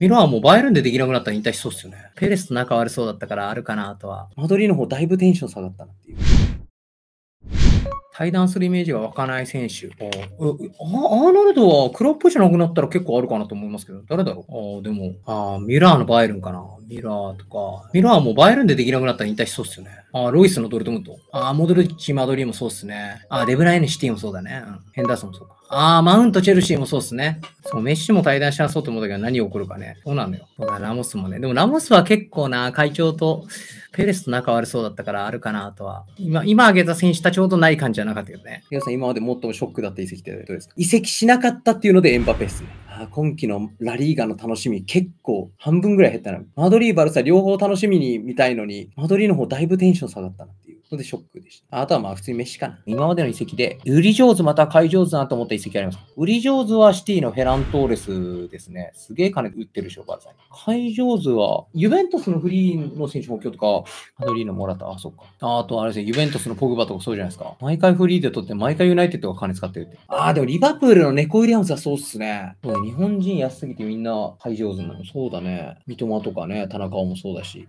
ミラーもバイルンでできなくなったら引退しそうっすよね。ペレスと仲悪そうだったからあるかなとは。マドリーの方だいぶテンション下がったなっていう。対談するイメージが湧かない選手。ああアーノルドはクロップじゃなくなったら結構あるかなと思いますけど、誰だろうああ、でも、ああ、ミラーのバイルンかな。ミラーとか。ミラーもバイルンでできなくなったら引退しそうっすよね。あ、ロイスのドルトムント。あ、モドルッチ、マドリーもそうっすね。あ、デブライネシティもそうだね。うん、ヘンダーソンもそうか。あー、マウント、チェルシーもそうっすね。そう、メッシも対談しなそうと思ったけど何起こるかね。そうなんだよ。ラモスもね。でもラモスは結構な、会長とペレスと仲悪そうだったからあるかなとは。今、今挙げた選手たちほどない感じじゃなかったけどね。皆さん今まで最もショックだった移籍ってどうですか移籍しなかったっていうのでエンバペっすね。今季のラリーガの楽しみ結構半分ぐらい減ったな。マドリー、バルサ両方楽しみに見たいのに、マドリーの方だいぶテンション下がったなっていう。のでショックでした。あとはまあ普通に飯かな。今までの遺跡で、売り上手また買い上手だなと思った遺跡あります。売り上手はシティのヘラントーレスですね。すげえ金売ってるでしょ、バルサに。買い上手は、ユベントスのフリーの選手補強とか、アドリーのもらった。あ、そっか。あとあれですね、ユベントスのポグバとかそうじゃないですか。毎回フリーで取って、毎回ユナイテッドが金使ってるって。ああ、でもリバプールのネコ・ウィリアムズはそうっすね。日本人安すぎてみんな買い上手なの。そうだね。三笘とかね、田中もそうだし。